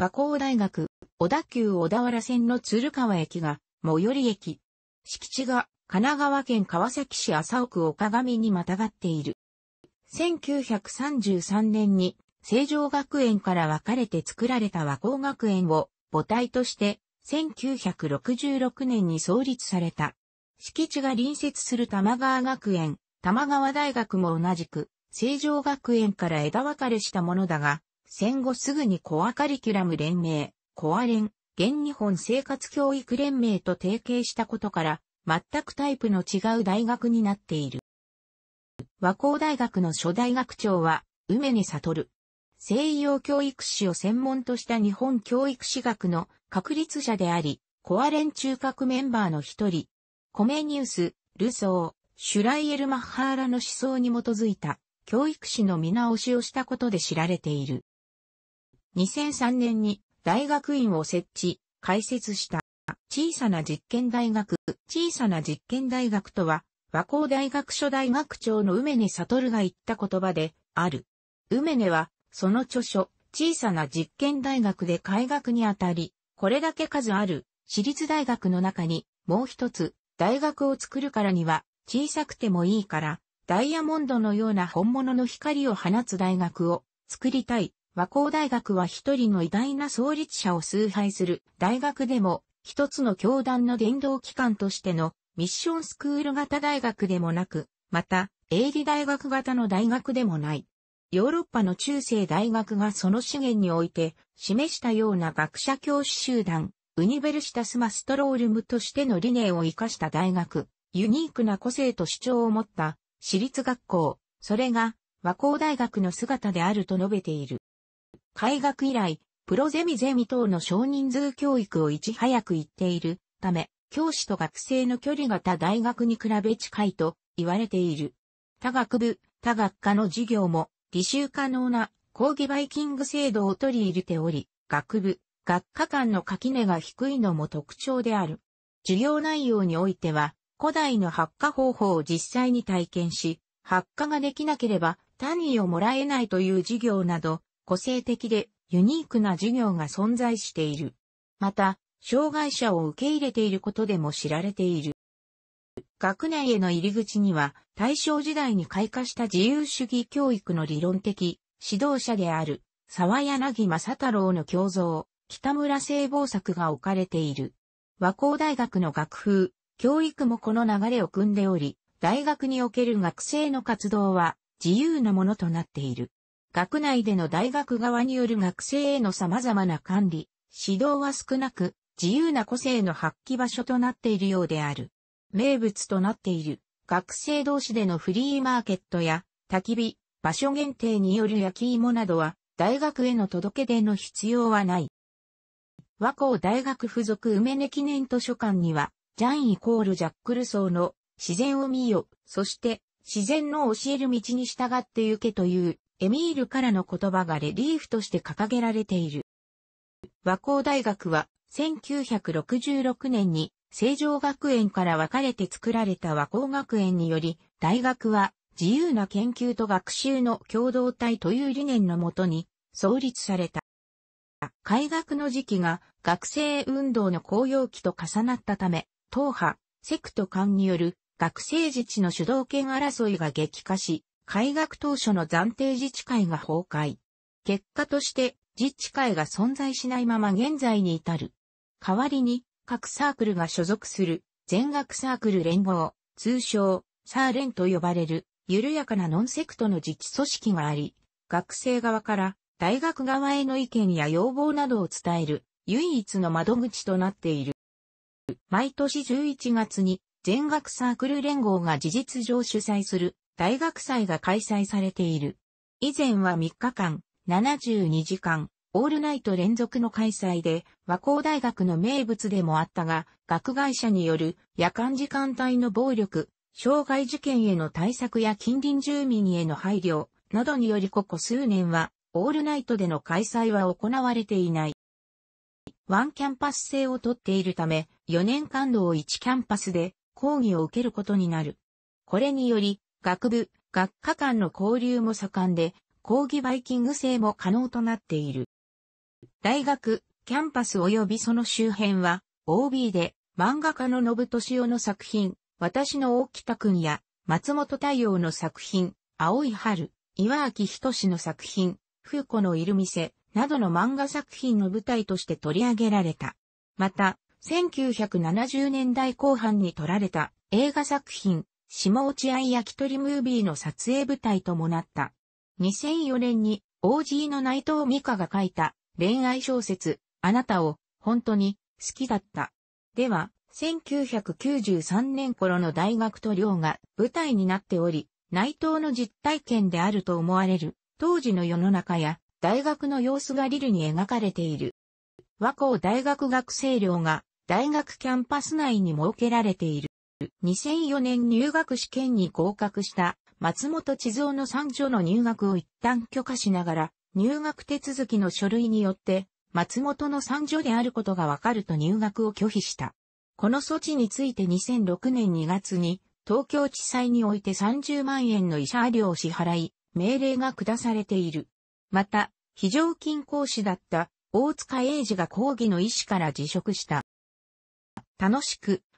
和光大学、小田急小田原線の鶴川駅が、最寄り駅。敷地が、神奈川県川崎市麻生区岡上にまたがっている。1933年に、成城学園から分かれて作られた和光学園を母体として、1966年に創立された。敷地が隣接する玉川学園、玉川大学も同じく、成城学園から枝分かれしたものだが、戦後すぐにコアカリキュラム連盟、コア連、現日本生活教育連盟と提携したことから、全くタイプの違う大学になっている。和光大学の初代学長は、梅根悟。る。西洋教育史を専門とした日本教育史学の確立者であり、コア連中核メンバーの一人、コメニウス、ルソー、シュライエル・マッハーラの思想に基づいた教育史の見直しをしたことで知られている。2003年に大学院を設置、開設した。小さな実験大学、小さな実験大学とは、和光大学所大学長の梅根悟が言った言葉である。梅根は、その著書、小さな実験大学で開学にあたり、これだけ数ある私立大学の中に、もう一つ、大学を作るからには、小さくてもいいから、ダイヤモンドのような本物の光を放つ大学を作りたい和光大学は一人の偉大な創立者を崇拝する大学でも、一つの教団の伝道機関としてのミッションスクール型大学でもなく、また、営利大学型の大学でもない。ヨーロッパの中世大学がその資源において示したような学者教師集団、ウニベルシタスマストロールムとしての理念を活かした大学、ユニークな個性と主張を持った私立学校、それが和光大学の姿であると述べている。開学以来、プロゼミゼミ等の少人数教育をいち早く言っているため、教師と学生の距離が他大学に比べ近いと言われている。他学部、他学科の授業も履修可能な講義バイキング制度を取り入れており、学部、学科間の垣根が低いのも特徴である。授業内容においては、古代の発火方法を実際に体験し、発火ができなければ単位をもらえないという授業など、個性的でユニークな授業が存在している。また、障害者を受け入れていることでも知られている。学内への入り口には、大正時代に開花した自由主義教育の理論的指導者である、沢柳正太郎の教像、北村聖望作が置かれている。和光大学の学風、教育もこの流れを組んでおり、大学における学生の活動は自由なものとなっている。学内での大学側による学生への様々な管理、指導は少なく、自由な個性の発揮場所となっているようである。名物となっている、学生同士でのフリーマーケットや、焚き火、場所限定による焼き芋などは、大学への届け出の必要はない。和光大学附属梅根記念図書館には、ジャンイコールジャックルソーの自然を見よ、そして自然の教える道に従って行けというエミールからの言葉がレリーフとして掲げられている。和光大学は1966年に成城学園から分かれて作られた和光学園により、大学は自由な研究と学習の共同体という理念のもとに創立された。開学の時期が学生運動の高揚期と重なったため、党派、セクト間による学生自治の主導権争いが激化し、開学当初の暫定自治会が崩壊。結果として自治会が存在しないまま現在に至る。代わりに各サークルが所属する全学サークル連合、通称サーレンと呼ばれる緩やかなノンセクトの自治組織があり、学生側から大学側への意見や要望などを伝える唯一の窓口となっている。毎年11月に全学サークル連合が事実上主催する大学祭が開催されている。以前は3日間、72時間、オールナイト連続の開催で、和光大学の名物でもあったが、学外者による夜間時間帯の暴力、障害事件への対策や近隣住民への配慮、などによりここ数年は、オールナイトでの開催は行われていない。ワンキャンパス制をとっているため、4年間のを1キャンパスで講義を受けることになる。これにより、学部、学科間の交流も盛んで、講義バイキング制も可能となっている。大学、キャンパス及びその周辺は、OB で漫画家の信俊夫の作品、私の大北くんや、松本太陽の作品、青い春、岩明仁の作品、風子のいる店、などの漫画作品の舞台として取り上げられた。また、1970年代後半に撮られた映画作品、下落合焼き鳥ムービーの撮影舞台ともなった。2004年に OG の内藤美香が書いた恋愛小説、あなたを本当に好きだった。では、1993年頃の大学と寮が舞台になっており、内藤の実体験であると思われる当時の世の中や大学の様子がリルに描かれている。和光大学学生寮が大学キャンパス内に設けられている。2004年入学試験に合格した松本千蔵の三女の入学を一旦許可しながら、入学手続きの書類によって、松本の三女であることがわかると入学を拒否した。この措置について2006年2月に、東京地裁において30万円の慰謝料を支払い、命令が下されている。また、非常勤講師だった大塚英二が講義の医師から辞職した。楽しく、